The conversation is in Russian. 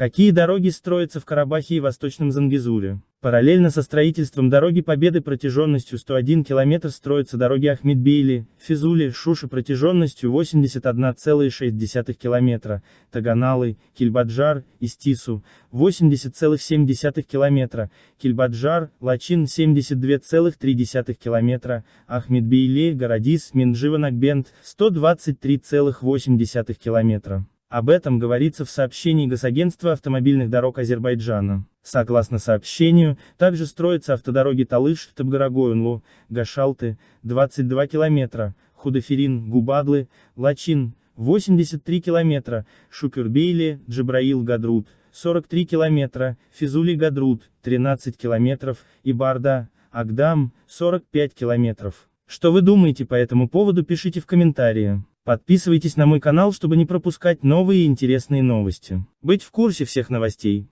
Какие дороги строятся в Карабахе и Восточном Зангизуре? Параллельно со строительством дороги Победы протяженностью 101 км строятся дороги Ахмедбейли, Физули, Шуши протяженностью 81,6 км, Таганалы, Кильбаджар, Истису 80,7 км, Кильбаджар, Лачин 72,3 км, Ахмедбейли, Городис, Минджива-Накбент 123,8 км. Об этом говорится в сообщении Госагентства автомобильных дорог Азербайджана. Согласно сообщению, также строятся автодороги Талыш, Табгарагоинлу, Гашалты, 22 километра, Худоферин, Губадлы, Лачин, 83 километра, Шукюрбейли, Джабраил, Гадрут, 43 километра, Физули, Гадрут, 13 километров, и Барда, Агдам, 45 километров. Что вы думаете по этому поводу пишите в комментариях. Подписывайтесь на мой канал, чтобы не пропускать новые интересные новости. Быть в курсе всех новостей.